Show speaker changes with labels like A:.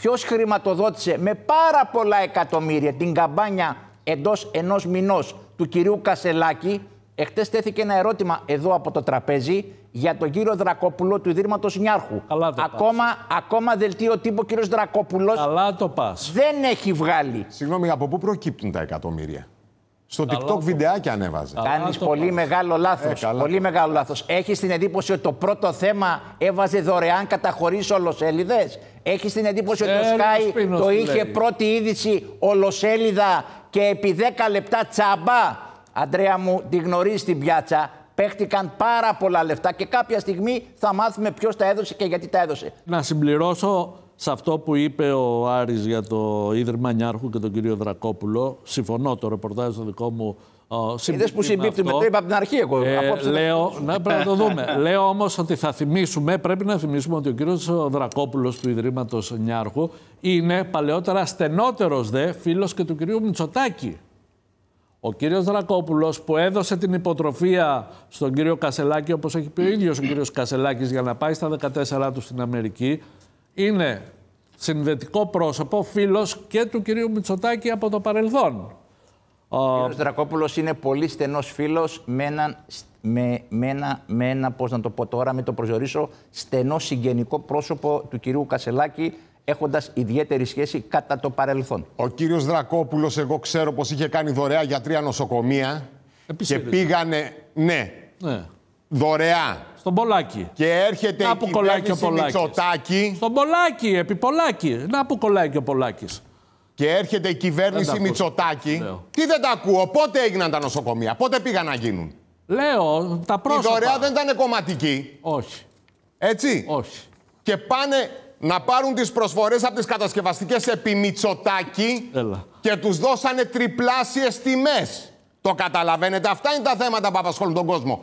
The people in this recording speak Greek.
A: Ποιος χρηματοδότησε με πάρα πολλά εκατομμύρια την καμπάνια εντός ενός μηνός του κυρίου Κασελάκη, Εχθές τέθηκε ένα ερώτημα εδώ από το τραπέζι για τον κύριο Δρακόπουλο του Ιδρύματος Νιάρχου. Καλά το ακόμα, ακόμα δελτίο τύπο ο κύριος
B: Δρακόπουλος. Δεν έχει βγάλει. Συγγνώμη, από πού προκύπτουν τα εκατομμύρια. Στο TikTok βιντεάκι βιντεάκια ανέβαζε. Κάνει ε, πολύ
A: μεγάλο λάθο.
B: πολύ μεγάλο λάθος. Έχεις την
A: εντύπωση ότι το πρώτο θέμα έβαζε δωρεάν καταχωρήσεις ολοσέλιδες. Έχεις την εντύπωση ότι το Σκάι το είχε λέει. πρώτη είδηση ολοσέλιδα και επί 10 λεπτά τσαμπά. Αντρέα μου, τη γνωρίζεις την πιάτσα. Παίχτηκαν πάρα πολλά λεφτά και κάποια στιγμή θα μάθουμε ποιος τα έδωσε και γιατί τα έδωσε.
C: Να συμπληρώσω σε αυτό που είπε ο Άρης για το Ίδρυμα Νιάρχου και τον κύριο Δρακόπουλο. Συμφωνώ το ρεπορτάζ στο δικό μου. Είδες που συμπίπτει το είπα από
A: την αρχή εγώ. Ε, λέω, ναι, πρέπει να το δούμε.
C: λέω όμως ότι θα θυμίσουμε, πρέπει να θυμίσουμε ότι ο κύριος Δρακόπουλος του Ιδρύματος Νιάρχου είναι παλαιότερα στενότερος δε φίλος και του κυρίου Μητσοτάκη. Ο κύριος Δρακόπουλος που έδωσε την υποτροφία στον κύριο Κασελάκη, όπως έχει πει ο ίδιος ο κύριος Κασελάκης, για να πάει στα 14 του στην Αμερική, είναι συνδετικό πρόσωπο, φίλος και του κυρίου Μητσοτάκη από το παρελθόν. Ο κύριος
A: Δρακόπουλος είναι πολύ στενός φίλος με ένα με, με, ένα, με ένα, πώς να το πω τώρα, με το προσδιορίσω, στενό συγγενικό πρόσωπο του κυρίου Κασελάκη, έχοντας
B: ιδιαίτερη σχέση κατά το παρελθόν. Ο κύριος Δρακόπουλος, εγώ ξέρω πως είχε κάνει δωρεά για τρία νοσοκομεία.
C: και πήγανε, ναι, ναι,
B: δωρεά στον Πολάκη. Και έρχεται η κυβέρνηση Μητσοτάκη. Στον Πολάκη, επί Πολάκη. Να που κολλάει και ο Πολάκης. Και έρχεται η κυβέρνηση Μητσοτάκη. Τι δεν τα ακούω, πότε έγιναν τα νοσοκομεία, πότε πήγαν να γίνουν. Λέω, τα πρόσωπα. Η δωρεά δεν ήταν κομματική. Όχι. Έτσι. Όχι. Και πάνε να πάρουν τις προσφορές από τις κατασκευαστικές επί Μητσοτάκη Έλα. και τους δώσανε τριπλάσιες τιμές. Το καταλαβαίνετε. Αυτά είναι τα θέματα που απασχολούν τον κόσμο.